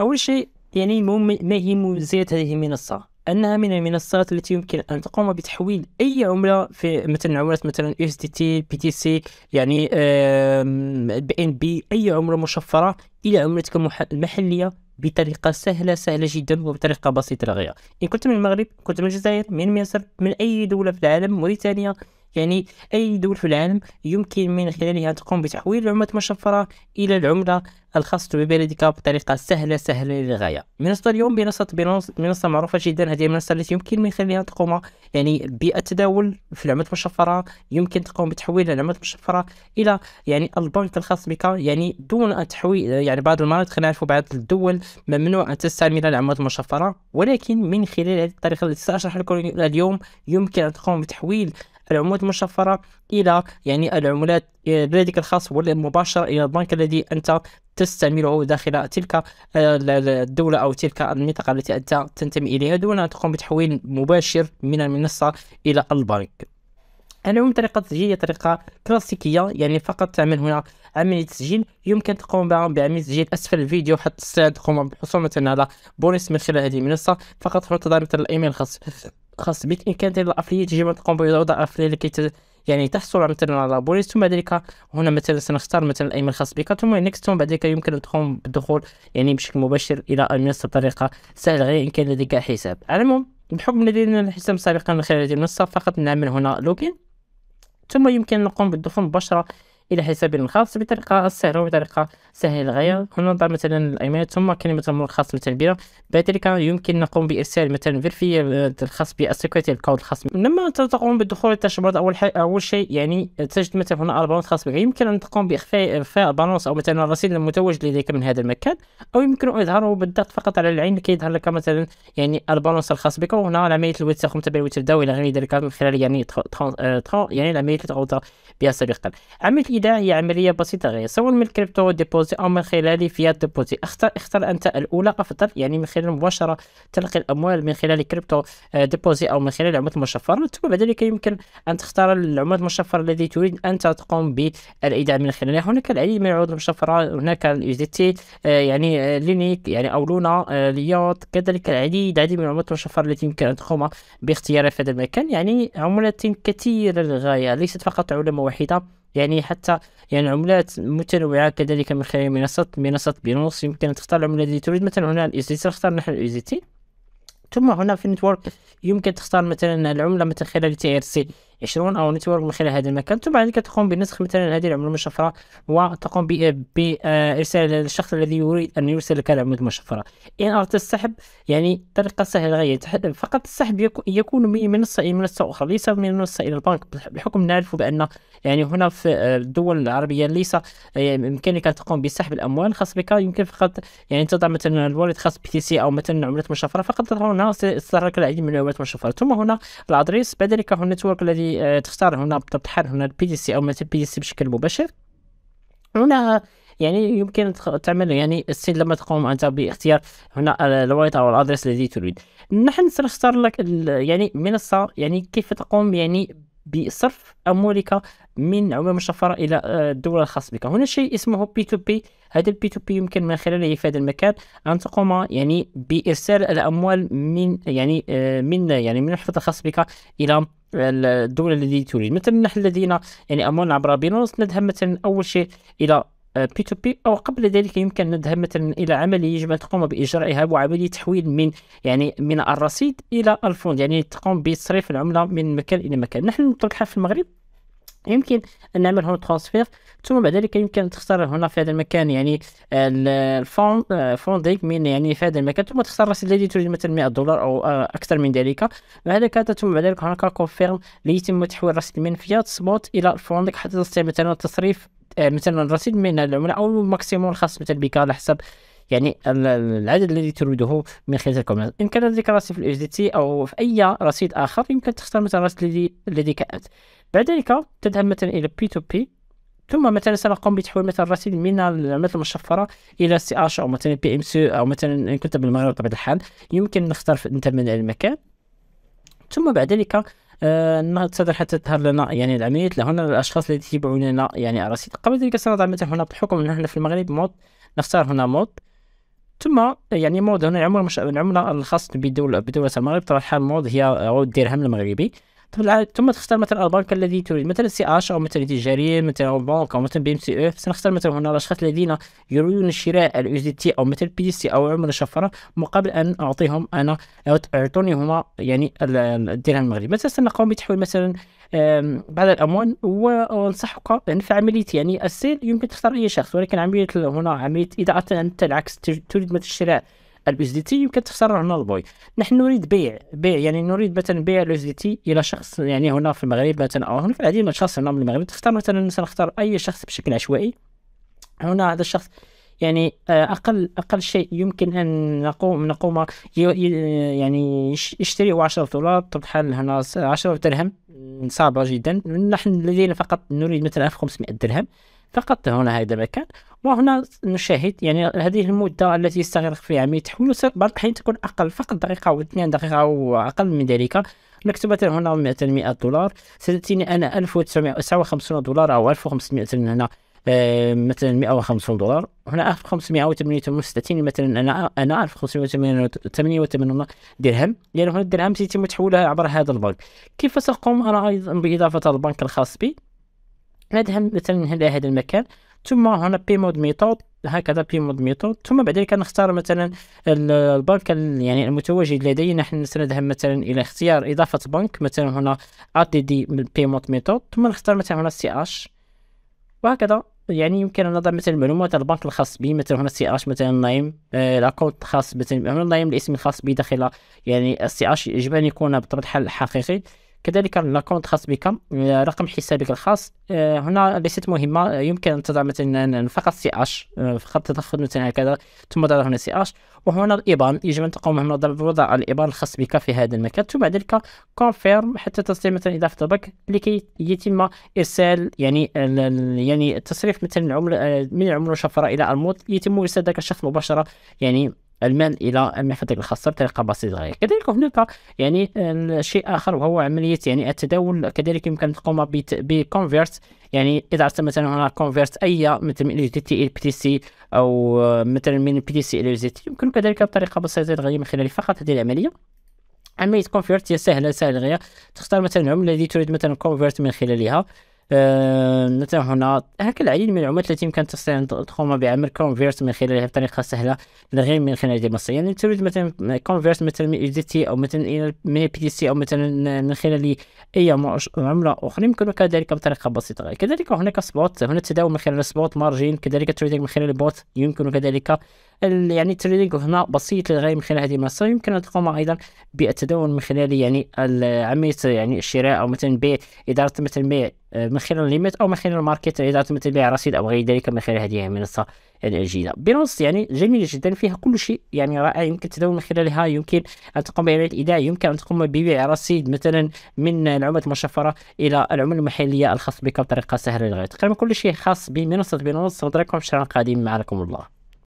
أول شيء يعني ما هي مميزات هذه المنصة أنها من المنصات التي يمكن أن تقوم بتحويل أي عملة في مثلا عملات مثلا USDT, سي يعني BNB أي عملة مشفرة إلى عملتك المحلية بطريقة سهلة سهلة جدا وبطريقة بسيطة للغاية إن كنت من المغرب كنت من الجزائر من مصر من أي دولة في العالم موريتانيا يعني أي دول في العالم يمكن من خلالها أن تقوم بتحويل العملة المشفرة إلى العملة الخاصة ببلدك بطريقة سهلة سهلة للغاية منصة اليوم منصة منصة معروفة جدا هذه المنصة التي يمكن من خلالها تقوم يعني بالتداول في العملة المشفرة يمكن تقوم بتحويل العملة المشفرة إلى يعني البنك الخاص بك يعني دون أن تحويل يعني بعض المرات خلينا نعرفوا بعض الدول ممنوع أن تستعمل العملات المشفرة ولكن من خلال هذه الطريقة التي سأشرح لكم اليوم يمكن أن تقوم بتحويل العمود المشفرة إلى يعني العملات بلدك الخاص والمباشرة إلى البنك الذي أنت تستعمله داخل تلك آه، الدولة أو تلك المنطقة التي أنت تنتمي إليها دون أن تقوم بتحويل مباشر من المنصة إلى البنك. العموم طريقة التسجيل هي طريقة كلاسيكية يعني فقط تعمل هنا عملية تسجيل يمكن تقوم بعملية تسجيل أسفل الفيديو حتى تستطيع تقوم بالحصول مثلا على بونس من خلال هذه المنصة فقط حط مثلا الإيميل الخاص خاص بك ان كان الافليه الافليت ان تقوم بوضع الافليه لكي يعني تحصل مثلا على بوليس ثم بعد ذلك هنا مثلا سنختار مثلا الايميل الخاص بك ثم نيكست ثم بعد ذلك يمكن ان تقوم بالدخول يعني بشكل مباشر الى المنصه بطريقه سهله غير ان كان لديك حساب على المهم بحكم لدينا الحساب سابقا من خلال هذه المنصه فقط نعمل هنا لوجين ثم يمكن نقوم بالدخول مباشره الى حسابنا الخاص بطريقه سهله وبطريقه سهله للغايه نضع مثلا الايميل ثم كلمه المرور الخاص مثلا بها بعد ذلك يمكن نقوم بارسال مثلا فيرفي الخاص بالسكيورتي الكود الخاص لما تقوم بالدخول للتشبرد اول حي... اول شيء يعني تجد مثلا هنا البالونس الخاص بك يمكن ان تقوم باخفاء اخفاء البالونس او مثلا الرصيد المتوج لديك من هذا المكان او يمكن اظهاره بالضغط فقط على العين لكي يظهر لك مثلا يعني البالونس الخاص بك وهنا عمليه الويتس تبع بها الويتس الى غير ذلك من خلال يعني تخ... تخ... تخ... يعني العمليه التي قمت بها سابقا عمليه الجديدة هي عملية بسيطة غير سواء من الكريبتو ديبوزي أو من خلال فيات ديبوزي اختر اختر أنت الأولى أفضل يعني من خلال مباشرة تلقي الأموال من خلال كريبتو آه، ديبوزي أو من خلال العملات المشفرة ثم بعد ذلك يمكن أن تختار العملات المشفرة الذي تريد أنت تقوم بالإيداع من خلالها هناك العديد من العملات المشفرة هناك يو دي تي آه، يعني آه، لينيك يعني أو لونا ليوت كذلك العديد العديد من العملات المشفرة التي يمكن أن تقوم باختيارها في هذا المكان يعني عملات كثيرة للغاية ليست فقط علامة واحدة يعني حتى يعني عملات متنوعة كذلك من خلال منصة منصة بينوس يمكن أن تختار العملة التي تريد مثلا هنا الاي تختار نحن الاي ثم هنا في النتورك يمكن تختار مثلا العملة مثلا خلال تي ار سي 20 او نتورك من خلال هذا المكان ثم بعد ذلك تقوم بنسخ مثلا هذه العمله المشفره وتقوم بارسال آه، الشخص الذي يريد ان يرسل لك العمله المشفره ان اردت السحب يعني طريقه سهله غايه فقط السحب يكون من منصه الى منصه اخرى ليس من منصه الى البنك بحكم نعرف بان يعني هنا في آه، الدول العربيه ليس يعني ان تقوم بسحب الاموال الخاص بك يمكن فقط يعني تضع مثلا الوالد خاص بي تي سي او مثلا عمله مشفره فقط تظهر هنا ستظهر لك العديد من العملات المشفره ثم هنا الادريس بعد ذلك هو النتورك الذي آه، تختار هنا بالضبط حل هنا البي دي سي او مثلا بي دي سي بشكل مباشر هنا يعني يمكن تعمل يعني السيد لما تقوم انت باختيار هنا الوايت او الادرس الذي تريد نحن سنختار لك يعني منصه يعني كيف تقوم يعني بصرف أموالك من عموم الشفرة إلى آه، الدولة الخاص بك هنا شيء اسمه بي تو بي هذا البي تو بي يمكن من خلاله في هذا المكان أن تقوم يعني بإرسال الأموال من يعني آه، من يعني من الحفظ الخاص بك إلى آه، الدولة التي تريد مثلا نحن الذين يعني أموالنا عبر بينوس نذهب مثلا أول شيء إلى بي تو بي او قبل ذلك يمكن ان نذهب مثلا الى عمليه يجب ان تقوم باجرائها وعمليه تحويل من يعني من الرصيد الى الفوند يعني تقوم بتصريف العمله من مكان الى مكان نحن نترك في المغرب يمكن ان نعمل هنا ترانسفير ثم بعد ذلك يمكن ان تختار هنا في هذا المكان يعني الفوند آه، من يعني في هذا المكان ثم تختار الرصيد الذي تريد مثلا 100 دولار او آه، اكثر من ذلك بعد ذلك ثم بعد ذلك هناك كونفيرم ليتم تحويل الرصيد من فيات سبوت الى الفوند حتى تستطيع مثلا تصريف آه، مثلا الرصيد من العملاء او ماكسيموم الخاص مثلا بك على حسب يعني العدد الذي تريده من خلال الكومنت ان كان لديك رصيد في الاتش دي تي او في اي رصيد اخر يمكن تختار مثلا الرصيد الذي لديك انت بعد ذلك تذهب مثلا الى بي تو بي ثم مثلا سنقوم بتحويل مثلا الرصيد من العملات المشفره الى سي اش او مثلا بي ام سي او مثلا ان كنت بالمغرب بطبيعه الحال يمكن نختار انت من المكان ثم بعد ذلك آه تصدر حتى تظهر لنا يعني العميل لهنا الاشخاص الذين لنا يعني الرصيد قبل ذلك سنضع مثلا هنا بحكم احنا في المغرب مود نختار هنا مود ثم يعني مود هنا العملة مش العملة الخاصة بدولة بدولة المغرب ترى الحال مود هي عود الدرهم المغربي ثم تختار مثلا البنك الذي تريد مثلا سي اش او مثلا تجاريه مثلا او بنك او مثلا بي ام سي او سنختار مثلا هنا الاشخاص الذين يريدون شراء الاو دي تي او مثلا بي سي او عمله شفره مقابل ان اعطيهم انا او اعطوني هما يعني الدرهم المغربي مثلا سنقوم بتحويل مثلا بعض الاموال وانصحك يعني في عمليه يعني السيل يمكن تختار اي شخص ولكن عمليه هنا عمليه اذا انت العكس تريد مثلا شراء الاو دي تي يمكن تختار هنا البوي نحن نريد بيع بيع يعني نريد مثلا بيع الاو دي تي الى شخص يعني هنا في المغرب مثلا او هنا في العديد من الاشخاص هنا من المغرب تختار مثلا سنختار اي شخص بشكل عشوائي هنا هذا الشخص يعني آه، اقل اقل شيء يمكن ان نقوم نقوم يعني يشتري هو 10 دولار طب هنا 10 درهم صعبه جدا نحن لدينا فقط نريد مثلا 1500 درهم فقط هنا هذا المكان وهنا نشاهد يعني هذه المدة التي يستغرق فيها عملية التحويل بعض الأحيان تكون أقل فقط دقيقة أو اثنين دقيقة أو أقل من ذلك مكتوبة هنا 200 دولار ستأتيني أنا 1959 دولار أو 1500 هنا مثلا 150 دولار هنا 1588 ستأتيني مثلا أنا أنا 1588 درهم لأن يعني هنا الدرهم سيتم تحويلها عبر هذا البنك كيف سأقوم أنا أيضا بإضافة البنك الخاص بي ندهم مثلا الى هذا المكان ثم هنا بي مود ميثود هكذا بي مود ميثود ثم بعد ذلك نختار مثلا البنك يعني المتواجد لدي نحن سنذهب مثلا الى اختيار اضافه بنك مثلا هنا ادي دي بي مود ميثود ثم نختار مثلا هنا سي اش وهكذا يعني يمكن ان نضع مثلا معلومات البنك الخاص بي مثلا هنا سي اش مثلا نايم الاكونت الخاص مثلا نايم الاسم الخاص بي داخل يعني السي اش يجب ان يكون بطبيعه الحال حقيقي كذلك لاكونت خاص بك آه، رقم حسابك الخاص آه، هنا ليست مهمه آه، يمكن ان تضع مثلا فقط سي اش فقط تدخل مثلا هكذا ثم تضع هنا سي اش وهنا الايبان يجب ان تقوم هنا بوضع الايبان الخاص بك في هذا المكان ثم بعد ذلك كونفيرم حتى تستطيع مثلا اضافه البنك لكي يتم ارسال يعني يعني تصريف مثلا العمله من العمله الشفرة الى الموت يتم ارسال ذاك الشخص مباشره يعني المال الى المحفظه الخاصه بطريقه بسيطه غير كذلك هناك يعني آه، شيء اخر وهو عمليه يعني التداول كذلك يمكن تقوم بكونفيرت يعني اذا عرفت مثلا هنا كونفيرت اي مثل من جي تي الى بي تي سي او آه، مثلا من بي تي سي الى جي تي يمكن كذلك بطريقه بسيطه غير من خلال فقط هذه العمليه عمليه كونفيرت هي سهله سهله غير تختار مثلا العمله التي تريد مثلا كونفيرت من خلالها مثلا هنا هناك العديد من العملات التي يمكن تستطيع تقوم بعمل كونفيرت من خلالها بطريقه سهله لا غير من خلال الديمقراطيه يعني تريد مثلا كونفيرت مثلا من اي دي تي او مثلا الى من بي سي او مثلا من خلال اي عمله اخرى يمكنك ذلك بطريقه بسيطه كذلك هناك سبوت هنا التداول من خلال سبوت مارجين كذلك تريدينغ من خلال بوت يمكنك ذلك يعني التريدينغ هنا بسيط للغايه من خلال هذه المنصه يمكن ان تقوم ايضا بالتداول من خلال يعني عمليه يعني الشراء او مثلا بيع اداره مثلا بيع من خلال ليميت او من خلال الماركت اذا تمت تبيع رصيد او غير ذلك من خلال هذه المنصه الجديده بنص يعني جميله جدا فيها كل شيء يعني رائع يمكن تداول من خلالها يمكن ان تقوم بعمليه ايداع يمكن ان تقوم ببيع رصيد مثلا من العمله المشفره الى العمله المحليه الخاص بك بطريقه سهله للغايه تقريبا كل شيء خاص بمنصه بنص نراكم في القادم معكم الله